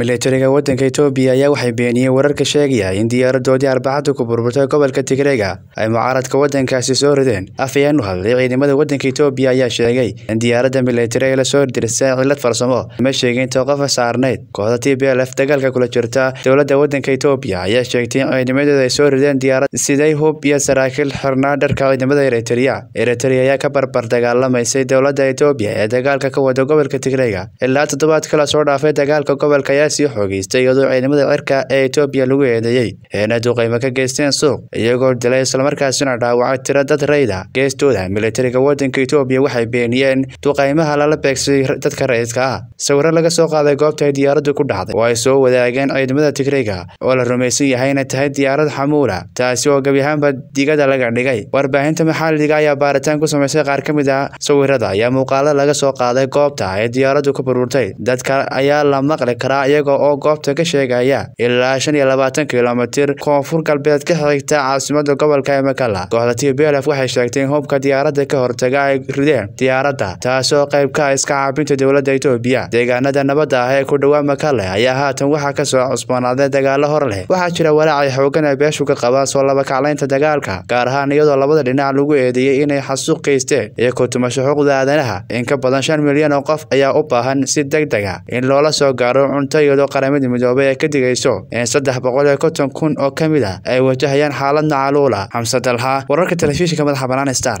milatariga waddanka etoobiya ayaa waxay beeniyeen wararka sheegaya in diyaaradoodii arbacadda ku burburtay gobolka tigreega ay mucaaradka waddankaasi soo rideen afayeen u hadlay ciidamada waddanka etoobiya ayaa sheegay in diyaaradda milatari ay la soo dirsay cilad farsamo ma sheegin tooqafa saarneyd kooxda t b l f dagaalka kula jirta dowladda waddanka etoobiya ayaa sheegtay in ciidamadeeda ay soo rideen diyaarad siday hub iyo saraakiil xirnaa dharka ciidamada eritereya eritereya ayaa ka barbar dagaalamaysay dowladda etoobiya ee dagaalka ka wada gobolka tigreega ilaa toddobaad kala soo dhaafay dagaalka gobolka sii xoogeystay iyadoo ciidamada cirka ee etoobiya lagu eedeeyey eena duqaymo ka geysteen suuq iyagoo dilay islamarkaasina dhaawacay tiro dad rayda geestooda militariga wadanka etoobiya waxay beeniyeen duqaymaha lala beegsaday dadka ra ah sawiro laga soo qaaday goobta ay diyaaradu ku dhacday oo ay soo wadaageen ciidamada tigriga oo la rumaysan yahay inay tahay diyaarad xamuula taasi oo gebi ahaanba digada laga dhigay warbaahinta maxaaliga ayaa baaritaan ku samaysay qaar ka mid a ah sawirada ayaa muuqaalo laga soo qaaday goobta ay diyaaradu ku bururtay dadka ayaa la maqli karaa iyaga oo goobta ka sheegaya ilaa shan iyo labaatan kilomitir koonfur galbeed ka xigta caasimada gobolka emakala kooxda t b lf waxay sheegtay in hubka diyaaradda ka hortaga ay rideen diyaaradda taasoo qayb ka ah iska caabinta dowladda etoobiya deegaanada nabadda ah ee ku dhowaa makale ayaa haatan waxaa ka soo cusboonaaday dagaalo hor leh waxaa jira walaacay xoogan ay beeshu ka qabaa soo labakaclaynta dagaalka gaar ahaan iyadoo labada dhinac lagu eedeeyey inay xasuuq geysteen iyo kutumasho xuquqda aadanaha in ka badan shan milyan oo qof ayaa u baahan si deg dega ah in loola soo gaaro cunto iyadoo qaramadii midoobay ay ka digayso in saddex boqol iyo konton kun oo ka mid ah ay wajahayaan xaalad nacaluul ah xamse dalxa wararka telefishinka madaxa banaan star